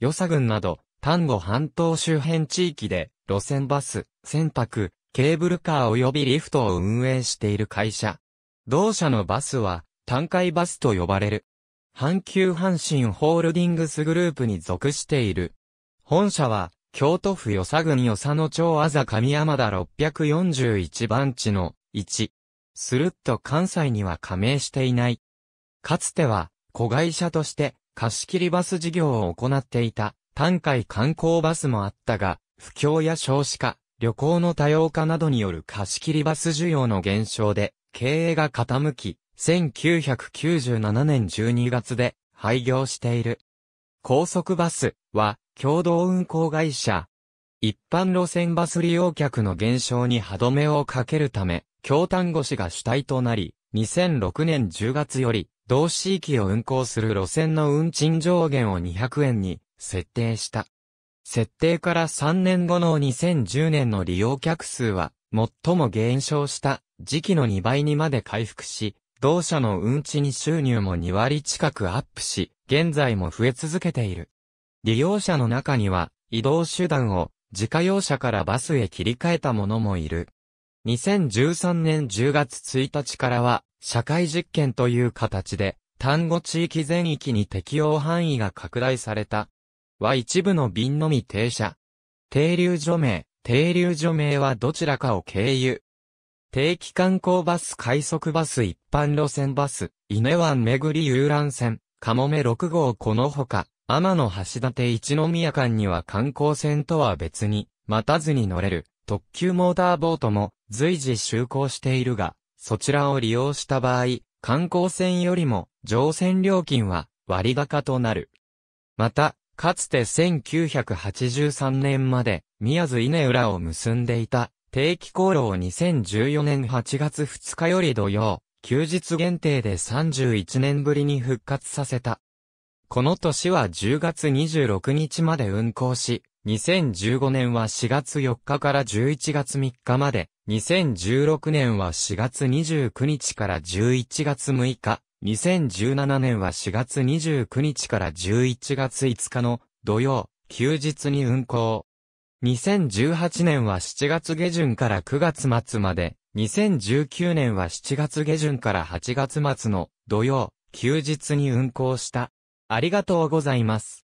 与佐郡など、丹後半島周辺地域で、路線バス、船舶、ケーブルカー及びリフトを運営している会社。同社のバスは、単回バスと呼ばれる。阪急阪神ホールディングスグループに属している。本社は、京都府与佐郡与佐野町あざ上山田641番地の1。するっと関西には加盟していない。かつては、子会社として、貸切バス事業を行っていた、単海観光バスもあったが、不況や少子化、旅行の多様化などによる貸切バス需要の減少で、経営が傾き、1997年12月で廃業している。高速バスは共同運行会社。一般路線バス利用客の減少に歯止めをかけるため、京丹後市が主体となり、2006年10月より同市域を運行する路線の運賃上限を200円に設定した。設定から3年後の2010年の利用客数は最も減少した時期の2倍にまで回復し、同社の運賃収入も2割近くアップし、現在も増え続けている。利用者の中には移動手段を自家用車からバスへ切り替えた者もいる。2013年10月1日からは社会実験という形で、単語地域全域に適用範囲が拡大された。は一部の便のみ停車。停留所名、停留所名はどちらかを経由。定期観光バス快速バス一般路線バス、稲湾巡り遊覧船、かもめ6号このほか、天の橋立一宮間には観光船とは別に、待たずに乗れる、特急モーターボートも随時就航しているが、そちらを利用した場合、観光船よりも乗船料金は割高となる。また、かつて1983年まで宮津稲浦を結んでいた定期航路を2014年8月2日より土曜、休日限定で31年ぶりに復活させた。この年は10月26日まで運行し、2015年は4月4日から11月3日まで2016年は4月29日から11月6日、2017年は4月29日から11月5日の土曜、休日に運行。2018年は7月下旬から9月末まで、2019年は7月下旬から8月末の土曜、休日に運行した。ありがとうございます。